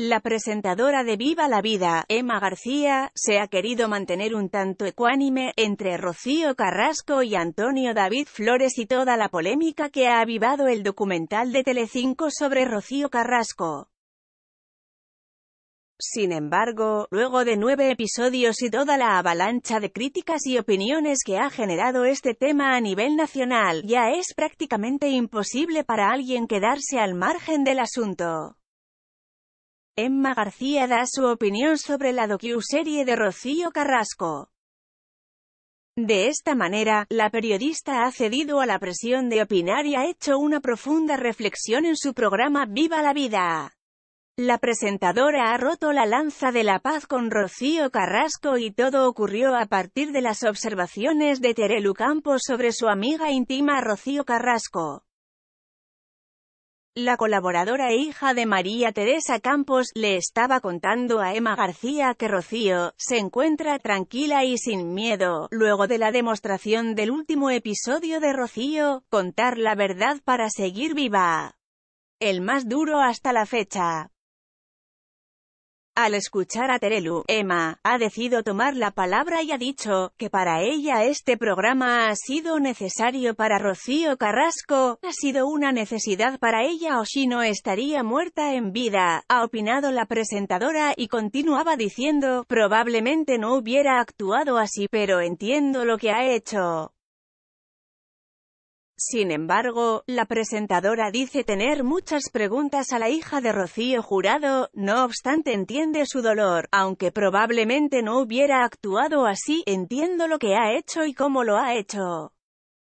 La presentadora de Viva la Vida, Emma García, se ha querido mantener un tanto ecuánime entre Rocío Carrasco y Antonio David Flores y toda la polémica que ha avivado el documental de Telecinco sobre Rocío Carrasco. Sin embargo, luego de nueve episodios y toda la avalancha de críticas y opiniones que ha generado este tema a nivel nacional, ya es prácticamente imposible para alguien quedarse al margen del asunto. Emma García da su opinión sobre la docu-serie de Rocío Carrasco. De esta manera, la periodista ha cedido a la presión de opinar y ha hecho una profunda reflexión en su programa Viva la Vida. La presentadora ha roto la lanza de la paz con Rocío Carrasco y todo ocurrió a partir de las observaciones de Terelu Campos sobre su amiga íntima Rocío Carrasco. La colaboradora e hija de María Teresa Campos, le estaba contando a Emma García que Rocío, se encuentra tranquila y sin miedo, luego de la demostración del último episodio de Rocío, contar la verdad para seguir viva. El más duro hasta la fecha. Al escuchar a Terelu, Emma ha decidido tomar la palabra y ha dicho que para ella este programa ha sido necesario para Rocío Carrasco, ha sido una necesidad para ella o si no estaría muerta en vida, ha opinado la presentadora y continuaba diciendo, probablemente no hubiera actuado así pero entiendo lo que ha hecho. Sin embargo, la presentadora dice tener muchas preguntas a la hija de Rocío Jurado, no obstante entiende su dolor, aunque probablemente no hubiera actuado así, entiendo lo que ha hecho y cómo lo ha hecho.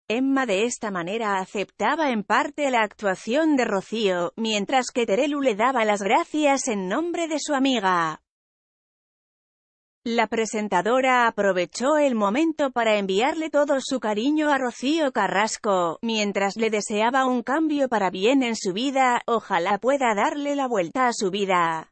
Emma de esta manera aceptaba en parte la actuación de Rocío, mientras que Terelu le daba las gracias en nombre de su amiga. La presentadora aprovechó el momento para enviarle todo su cariño a Rocío Carrasco, mientras le deseaba un cambio para bien en su vida, ojalá pueda darle la vuelta a su vida.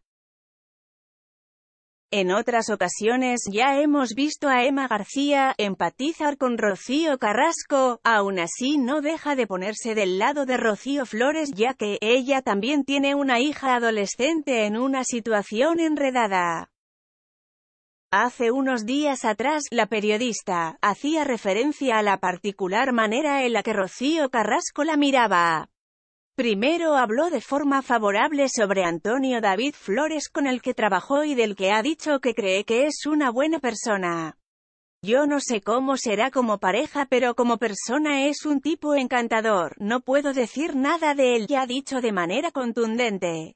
En otras ocasiones ya hemos visto a Emma García empatizar con Rocío Carrasco, aún así no deja de ponerse del lado de Rocío Flores ya que ella también tiene una hija adolescente en una situación enredada. Hace unos días atrás, la periodista, hacía referencia a la particular manera en la que Rocío Carrasco la miraba. Primero habló de forma favorable sobre Antonio David Flores con el que trabajó y del que ha dicho que cree que es una buena persona. Yo no sé cómo será como pareja pero como persona es un tipo encantador, no puedo decir nada de él, ya dicho de manera contundente.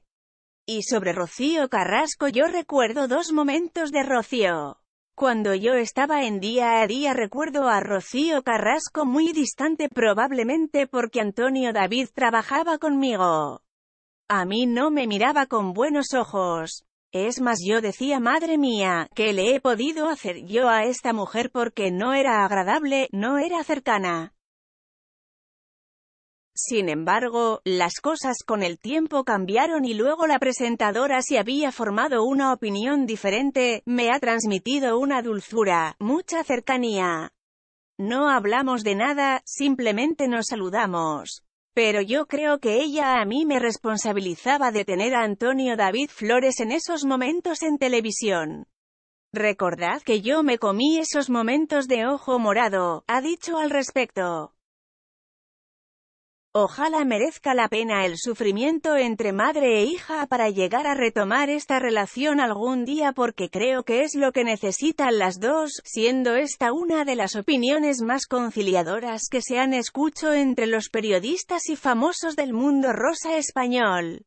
Y sobre Rocío Carrasco yo recuerdo dos momentos de Rocío. Cuando yo estaba en día a día recuerdo a Rocío Carrasco muy distante probablemente porque Antonio David trabajaba conmigo. A mí no me miraba con buenos ojos. Es más yo decía madre mía, ¿qué le he podido hacer yo a esta mujer porque no era agradable, no era cercana? Sin embargo, las cosas con el tiempo cambiaron y luego la presentadora si había formado una opinión diferente, me ha transmitido una dulzura, mucha cercanía. No hablamos de nada, simplemente nos saludamos. Pero yo creo que ella a mí me responsabilizaba de tener a Antonio David Flores en esos momentos en televisión. Recordad que yo me comí esos momentos de ojo morado, ha dicho al respecto. Ojalá merezca la pena el sufrimiento entre madre e hija para llegar a retomar esta relación algún día porque creo que es lo que necesitan las dos, siendo esta una de las opiniones más conciliadoras que se han escucho entre los periodistas y famosos del mundo rosa español.